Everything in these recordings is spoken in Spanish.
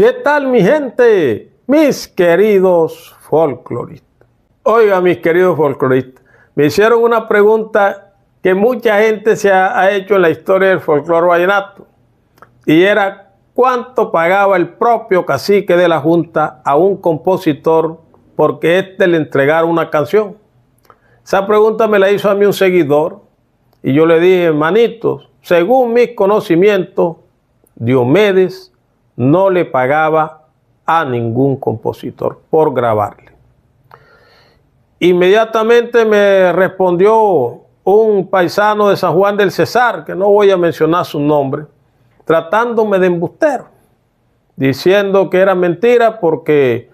¿Qué tal mi gente? Mis queridos folcloristas. Oiga, mis queridos folcloristas, me hicieron una pregunta que mucha gente se ha, hecho en la historia del folclor vallenato. Y era, ¿cuánto pagaba el propio cacique de la Junta a un compositor porque éste le entregara una canción? Esa pregunta me la hizo a mí un seguidor y yo le dije, hermanitos, según mis conocimientos, Diomedes no le pagaba a ningún compositor por grabarle. Inmediatamente me respondió un paisano de San Juan del Cesar, que no voy a mencionar su nombre, tratándome de embustero, diciendo que era mentira porque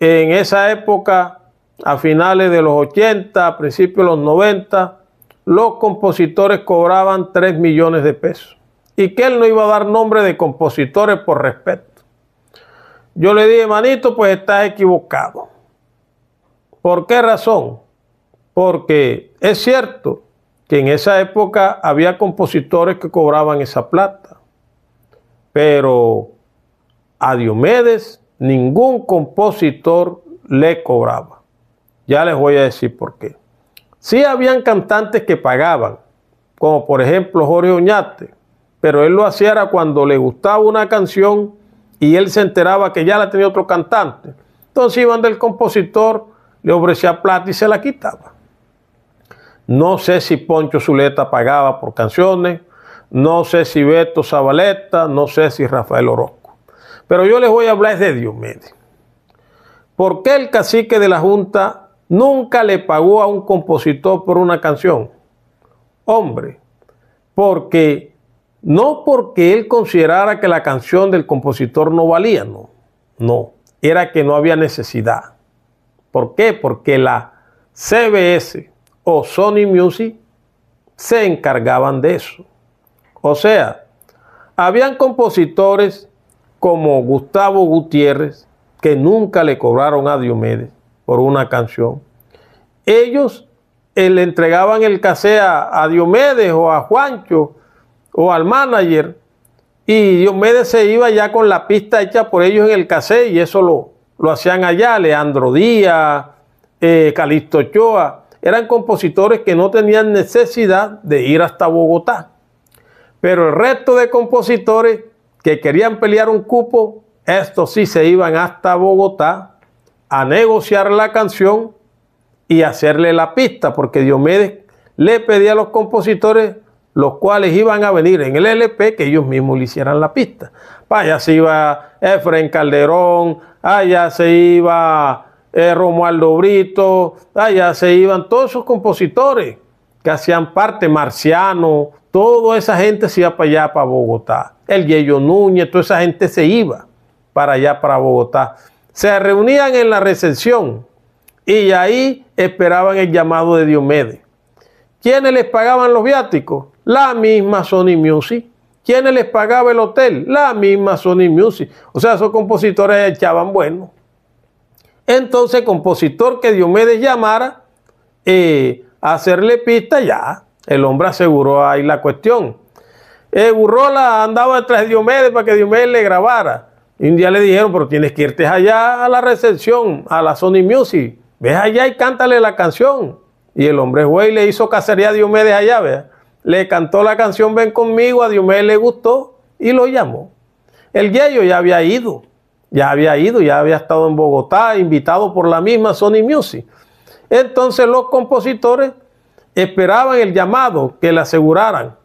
en esa época, a finales de los 80, a principios de los 90, los compositores cobraban 3 millones de pesos y que él no iba a dar nombre de compositores por respeto. Yo le dije, manito, pues estás equivocado. ¿Por qué razón? Porque es cierto que en esa época había compositores que cobraban esa plata, pero a Diomedes ningún compositor le cobraba. Ya les voy a decir por qué. Sí habían cantantes que pagaban, como por ejemplo Jorge Uñate pero él lo hacía era cuando le gustaba una canción y él se enteraba que ya la tenía otro cantante. Entonces iban del compositor, le ofrecía plata y se la quitaba. No sé si Poncho Zuleta pagaba por canciones, no sé si Beto Zabaleta, no sé si Rafael Orozco. Pero yo les voy a hablar de Diomedes. ¿Por qué el cacique de la Junta nunca le pagó a un compositor por una canción? Hombre, porque no porque él considerara que la canción del compositor no valía, no, no, era que no había necesidad. ¿Por qué? Porque la CBS o Sony Music se encargaban de eso. O sea, habían compositores como Gustavo Gutiérrez, que nunca le cobraron a Diomedes por una canción. Ellos eh, le entregaban el casé a Diomedes o a Juancho o al manager. Y Diomedes se iba ya con la pista hecha por ellos en el casé y eso lo, lo hacían allá, Leandro Díaz, eh, Calixto Ochoa. Eran compositores que no tenían necesidad de ir hasta Bogotá. Pero el resto de compositores que querían pelear un cupo, estos sí se iban hasta Bogotá a negociar la canción y hacerle la pista, porque Diomedes le pedía a los compositores los cuales iban a venir en el LP que ellos mismos le hicieran la pista. allá se iba Efren Calderón, allá se iba eh, Romualdo Brito, allá se iban todos esos compositores que hacían parte, Marciano, toda esa gente se iba para allá, para Bogotá. El Yeyo Núñez, toda esa gente se iba para allá, para Bogotá. Se reunían en la recepción y ahí esperaban el llamado de Diomedes. ¿Quiénes les pagaban los viáticos? La misma Sony Music. ¿Quiénes les pagaba el hotel? La misma Sony Music. O sea, esos compositores echaban bueno. Entonces, el compositor que Diomedes llamara eh, a hacerle pista, ya. El hombre aseguró ahí la cuestión. Burrola eh, andaba detrás de Diomedes para que Diomedes le grabara. Y un día le dijeron, pero tienes que irte allá a la recepción, a la Sony Music. Ve allá y cántale la canción. Y el hombre güey le hizo cacería a Diomedes allá, vea le cantó la canción Ven conmigo, a Diomedes le gustó y lo llamó. El Guello ya había ido, ya había ido, ya había estado en Bogotá, invitado por la misma Sony Music. Entonces los compositores esperaban el llamado que le aseguraran.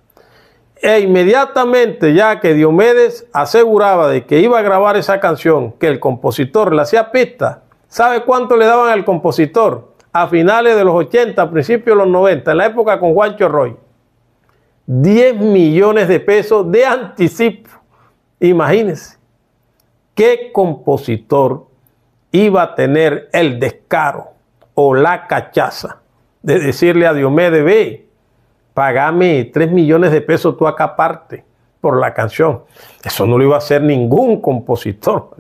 E inmediatamente, ya que Diomedes aseguraba de que iba a grabar esa canción, que el compositor le hacía pista, ¿sabe cuánto le daban al compositor? A finales de los 80, a principios de los 90, en la época con Juancho Roy. 10 millones de pesos de anticipo. Imagínense, ¿qué compositor iba a tener el descaro o la cachaza de decirle a Diomedes, B. pagame 3 millones de pesos tú acá aparte por la canción? Eso no lo iba a hacer ningún compositor.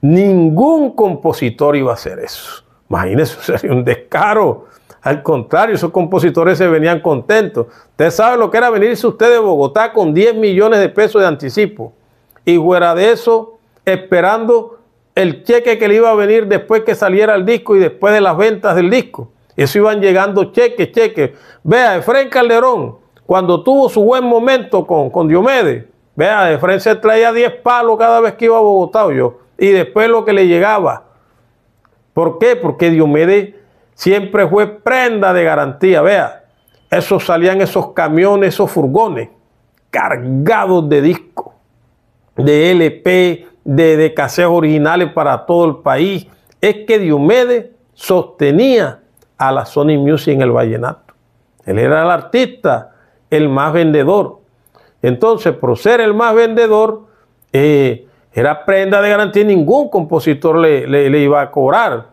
Ningún compositor iba a hacer eso. Imagínense, sería un descaro. Al contrario, esos compositores se venían contentos. Usted sabe lo que era venirse usted de Bogotá con 10 millones de pesos de anticipo. Y fuera de eso, esperando el cheque que le iba a venir después que saliera el disco y después de las ventas del disco. Eso iban llegando cheques, cheques. Vea, Efraín Calderón, cuando tuvo su buen momento con, con Diomedes, vea, Efraín se traía 10 palos cada vez que iba a Bogotá yo. Y después lo que le llegaba. ¿Por qué? Porque Diomedes siempre fue prenda de garantía. Vea, esos salían esos camiones, esos furgones cargados de discos, de LP, de, de originales para todo el país. Es que Diomedes sostenía a la Sony Music en el vallenato. Él era el artista, el más vendedor. Entonces, por ser el más vendedor, eh, era prenda de garantía, ningún compositor le, iba a cobrar.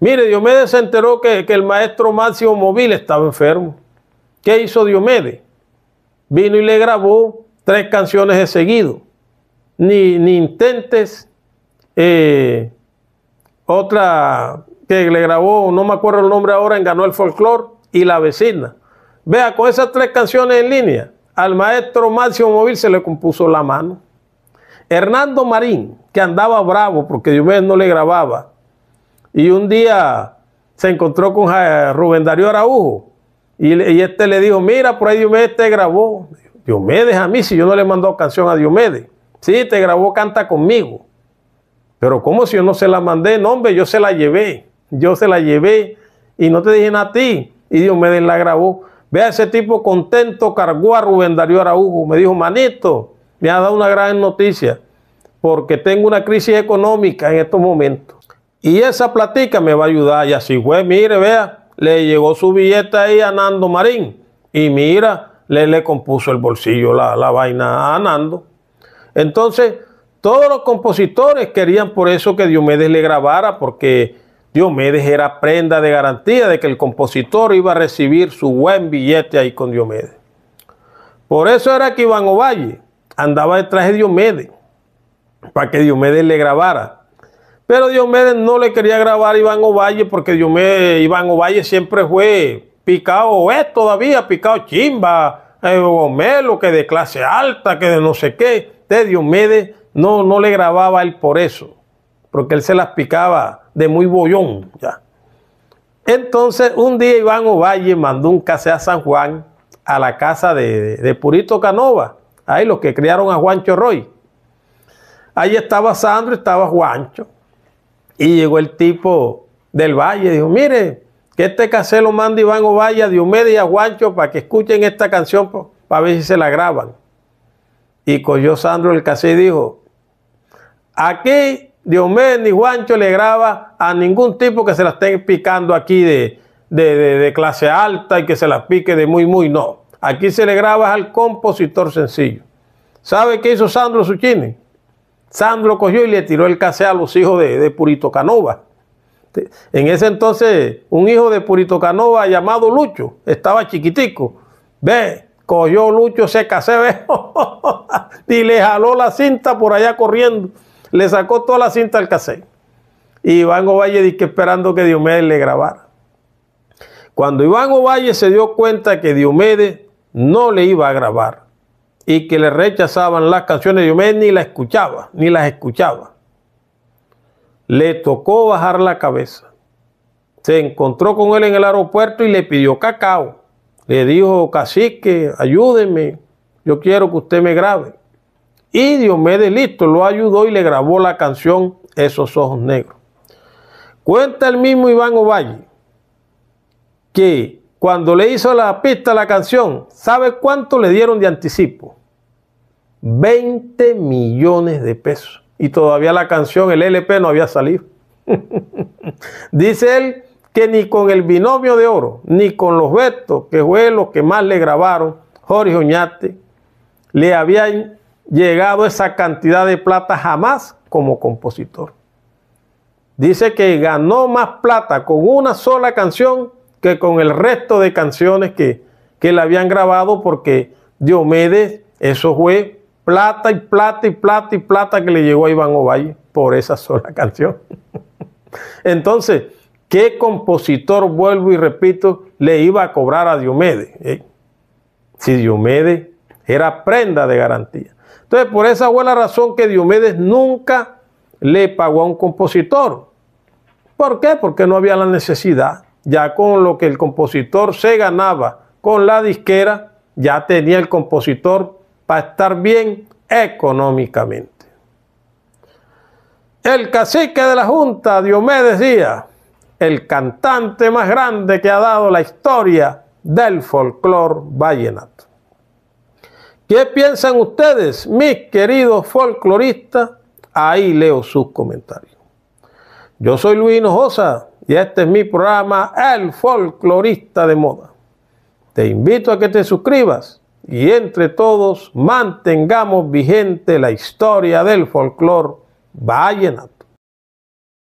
Mire, Diomedes se enteró que, el maestro Máximo Móvil estaba enfermo. ¿Qué hizo Diomedes? Vino y le grabó tres canciones de seguido. Ni, intentes. Eh, otra que le grabó, no me acuerdo el nombre ahora, en Ganó el Folclore y La Vecina. Vea, con esas tres canciones en línea, al maestro Máximo Móvil se le compuso la mano. Hernando Marín, que andaba bravo porque Diomedes no le grababa, y un día se encontró con eh, Rubén Darío Araújo... y, este le dijo, mira, por ahí Diomedes te grabó. Diomedes a mí, si yo no le mandó canción a Diomedes. Sí, te grabó Canta conmigo. Pero ¿cómo si yo no se la mandé? No, hombre, yo se la llevé. Yo se la llevé y no te dije nada a ti. Y Diomedes la grabó. Vea ese tipo contento, cargó a Rubén Darío Araújo. Me dijo, manito, me ha dado una gran noticia porque tengo una crisis económica en estos momentos. Y esa platica me va a ayudar. Y así fue, mire, vea, le llegó su billete ahí a Nando Marín. Y mira, le, le compuso el bolsillo la, la vaina a Nando. Entonces, todos los compositores querían por eso que Diomedes le grabara, porque Diomedes era prenda de garantía de que el compositor iba a recibir su buen billete ahí con Diomedes. Por eso era que Iván Ovalle andaba detrás de Diomedes para que Diomedes le grabara. Pero Diomedes no le quería grabar a Iván Ovalle porque Diomedes, Iván Ovalle siempre fue picado, es todavía picado chimba, eh, que de clase alta, que de no sé qué. De Diomedes no, no le grababa a él por eso, porque él se las picaba de muy bollón ya. Entonces, un día Iván Ovalle mandó un case a San Juan, a la casa de Purito Canova Ahí los que criaron a Juancho Roy. Ahí estaba Sandro, estaba Juancho. Y llegó el tipo del Valle, dijo, mire, que este casé lo manda Iván Ovalla, Diomedes y a Juancho para que escuchen esta canción para ver si se la graban. Y cogió Sandro el casé y dijo, aquí Diomedes ni Juancho le graba a ningún tipo que se la estén picando aquí de, de clase alta y que se la pique de muy, muy, no. Aquí se le graba al compositor sencillo. ¿Sabe qué hizo Sandro Suchini? Sandro cogió y le tiró el casé a los hijos de, Purito Canova. En ese entonces, un hijo de Purito Canova llamado Lucho, estaba chiquitico. Ve, cogió Lucho ese casé, ve, y le jaló la cinta por allá corriendo. Le sacó toda la cinta al casé. Y Iván Ovalle que esperando que Diomedes le grabara. Cuando Iván Ovalle se dio cuenta que Diomedes no le iba a grabar y que le rechazaban las canciones. de ni la escuchaba, ni las escuchaba. Le tocó bajar la cabeza. Se encontró con él en el aeropuerto y le pidió cacao. Le dijo, cacique, ayúdeme, yo quiero que usted me grabe. Y Diomedes listo, lo ayudó y le grabó la canción Esos Ojos Negros. Cuenta el mismo Iván Ovalle que cuando le hizo la pista la canción, ¿sabe cuánto le dieron de anticipo? 20 millones de pesos. Y todavía la canción, el LP, no había salido. Dice él que ni con el binomio de oro, ni con los vetos, que fue lo que más le grabaron, Jorge Oñate, le habían llegado esa cantidad de plata jamás como compositor. Dice que ganó más plata con una sola canción que con el resto de canciones que, que le habían grabado, porque Diomedes, eso fue plata y plata y plata y plata que le llegó a Iván Ovalle por esa sola canción. Entonces, ¿qué compositor, vuelvo y repito, le iba a cobrar a Diomedes? Eh? Si Diomedes era prenda de garantía. Entonces, por esa buena razón que Diomedes nunca le pagó a un compositor. ¿Por qué? Porque no había la necesidad ya con lo que el compositor se ganaba con la disquera, ya tenía el compositor para estar bien económicamente. El cacique de la Junta, Diomedes Díaz, el cantante más grande que ha dado la historia del folclor vallenato. ¿Qué piensan ustedes, mis queridos folcloristas? Ahí leo sus comentarios. Yo soy Luis Hinojosa y este es mi programa El Folclorista de Moda. Te invito a que te suscribas y entre todos mantengamos vigente la historia del folclor vallenato.